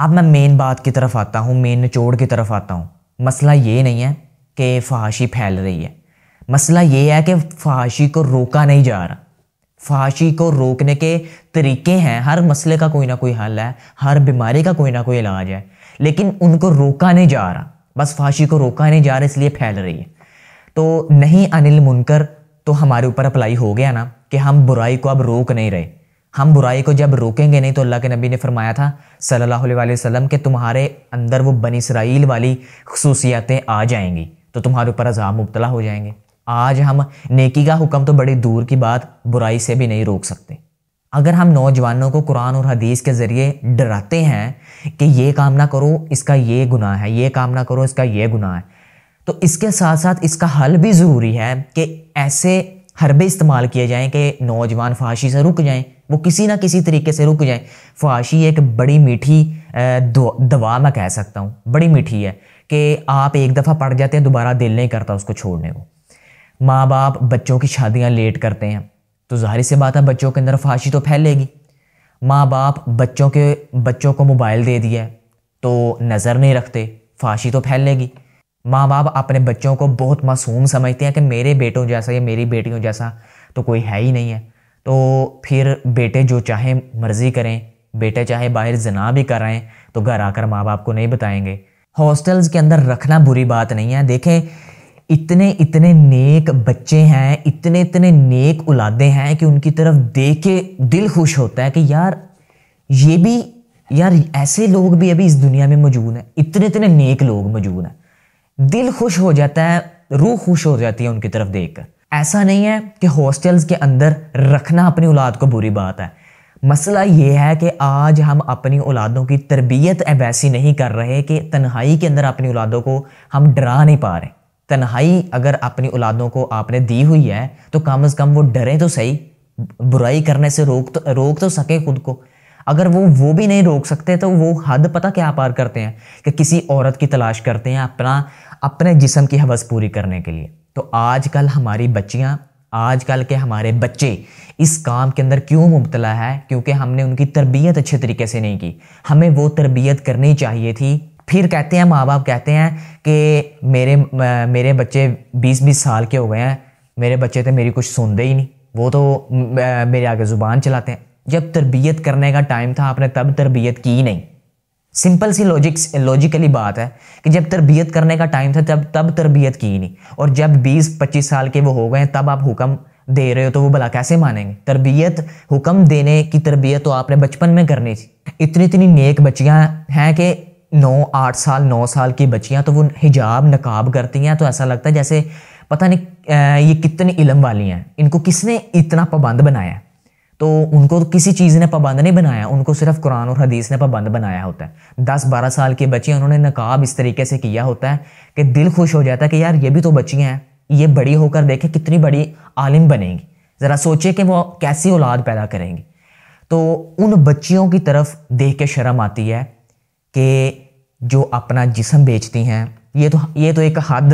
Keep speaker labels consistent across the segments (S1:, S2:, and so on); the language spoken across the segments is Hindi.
S1: अब मैं मेन बात की तरफ आता हूँ मेन निचोड़ की तरफ आता हूँ मसला ये नहीं है कि फहाशी फैल रही है मसला ये है कि फहाशी को रोका नहीं जा रहा फहाशी को रोकने के तरीके हैं हर मसले का कोई ना कोई हल है हर बीमारी का कोई ना कोई इलाज है लेकिन उनको रोका नहीं जा रहा बस फाशी को रोका नहीं जा रहा इसलिए फैल रही है तो नहीं अनिल मुनकर तो हमारे ऊपर अप्लाई हो गया ना कि हम बुराई को अब रोक नहीं रहे हम बुराई को जब रोकेंगे नहीं तो अल्लाह के नबी ने फरमाया था सल्लल्लाहु अलैहि वसल्लम के तुम्हारे अंदर वो बनी इसराइल वाली खसूसियातें आ जाएंगी तो तुम्हारे ऊपर अजाब मुबतला हो जाएंगे आज हम नेकी का हुक्म तो बड़ी दूर की बात बुराई से भी नहीं रोक सकते अगर हम नौजवानों को कुरान और हदीस के ज़रिए डराते हैं कि ये काम ना करो इसका ये गुनाह है ये काम ना करो इसका ये गुनाह है तो इसके साथ साथ इसका हल भी ज़रूरी है कि ऐसे हरबे इस्तेमाल किए जाएं कि नौजवान फाशी से रुक जाएं वो किसी ना किसी तरीके से रुक जाएँ फहाशी एक बड़ी मीठी दवा मैं कह सकता हूँ बड़ी मीठी है कि आप एक दफ़ा पढ़ जाते हैं दोबारा दिल नहीं करता उसको छोड़ने को माँ बाप बच्चों की शादियाँ लेट करते हैं तो जाहिर सी बात है बच्चों के अंदर फाशी तो फैलेगी माँ बाप बच्चों के बच्चों को मोबाइल दे दिया तो नज़र नहीं रखते फाशी तो फैलेगी माँ बाप अपने बच्चों को बहुत मासूम समझते हैं कि मेरे बेटों जैसा या मेरी बेटियों जैसा तो कोई है ही नहीं है तो फिर बेटे जो चाहे मर्ज़ी करें बेटे चाहे बाहर जना भी कराएं तो घर आकर माँ बाप को नहीं बताएंगे हॉस्टल्स के अंदर रखना बुरी बात नहीं है देखें इतने इतने नेक बच्चे हैं इतने इतने नेक उलादे हैं कि उनकी तरफ देख के दिल खुश होता है कि यार ये भी यार ऐसे लोग भी अभी इस दुनिया में मौजूद हैं इतने इतने नेक लोग मौजूद हैं दिल खुश हो जाता है रूह खुश हो जाती है उनकी तरफ देख कर ऐसा नहीं है कि हॉस्टल्स के अंदर रखना अपनी औलाद को बुरी बात है मसला ये है कि आज हम अपनी औलादों की तरबियत वैसी नहीं कर रहे कि तन्हाई के अंदर अपनी औलादों को हम डरा नहीं पा रहे तन्हाई अगर अपनी औलादों को आपने दी हुई है तो कम अज़ कम वो डरे तो सही बुराई करने से रोक तो रोक तो सके खुद को अगर वो वो भी नहीं रोक सकते तो वो हद पता क्या पार करते हैं कि किसी औरत की तलाश करते हैं अपना अपने जिसम की हवस पूरी करने के लिए तो आजकल हमारी बच्चियाँ आजकल के हमारे बच्चे इस काम के अंदर क्यों मुबतला है क्योंकि हमने उनकी तरबियत अच्छे तरीके से नहीं की हमें वो तरबियत करनी चाहिए थी फिर कहते हैं माँ बाप कहते हैं कि मेरे मेरे बच्चे बीस बीस साल के हो गए हैं मेरे बच्चे तो मेरी कुछ सुनते ही नहीं वो तो मेरे आगे ज़ुबान चलाते हैं जब तरबियत करने का टाइम था आपने तब तरबियत की नहीं सिंपल सी लॉजिक लॉजिकली बात है कि जब तरबियत करने का टाइम था तब तब तरबियत की नहीं और जब 20-25 साल के वो हो गए तब आप हुक्म दे रहे हो तो वो भला कैसे मानेंगे तरबियत हुक्म देने की तरबियत तो आपने बचपन में करनी थी इतनी इतनी नेक बच्चियाँ हैं कि नौ आठ साल नौ साल की बच्चियाँ तो वो हिजाब नकाब करती हैं तो ऐसा लगता है जैसे पता नहीं ये कितनी इलम वाली हैं इनको किसने इतना पाबंद बनाया है तो उनको तो किसी चीज़ ने पाबंद नहीं बनाया उनको सिर्फ कुरान और हदीस ने पाबंद बनाया होता है दस बारह साल के बच्चे उन्होंने नकाब इस तरीके से किया होता है कि दिल खुश हो जाता है कि यार ये भी तो बच्चियाँ हैं ये बड़ी होकर देखें कितनी बड़ी आलिम बनेंगी ज़रा सोचे कि वो कैसी औलाद पैदा करेंगी तो उन बच्चियों की तरफ देख के शर्म आती है कि जो अपना जिसम बेचती हैं ये तो ये तो एक हद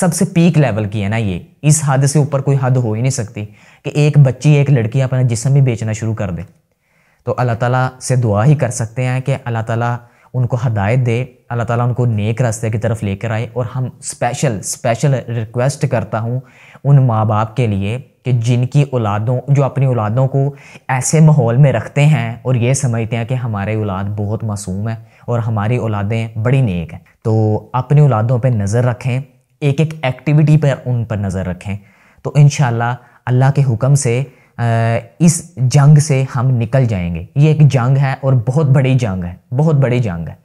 S1: सबसे पीक लेवल की है ना ये इस हद से ऊपर कोई हद हो ही नहीं सकती कि एक बच्ची एक लड़की अपना जिसम भी बेचना शुरू कर दे तो अल्लाह ताला से दुआ ही कर सकते हैं कि अल्लाह ताला उनको हदायत दे अल्लाह ताला उनको नेक रास्ते की तरफ लेकर आए और हम स्पेशल स्पेशल रिक्वेस्ट करता हूँ उन माँ बाप के लिए कि जिनकी औलादों जो अपनी औलादों को ऐसे माहौल में रखते हैं और ये समझते हैं कि हमारे औलाद बहुत मासूम है और हमारी औलादें बड़ी नेक हैं तो अपनी औलादों पर नज़र रखें एक एक एक्टिविटी पर उन पर नज़र रखें तो इन अल्लाह के हुक्म से इस जंग से हम निकल जाएंगे ये एक जंग है और बहुत बड़ी जंग है बहुत बड़ी जंग है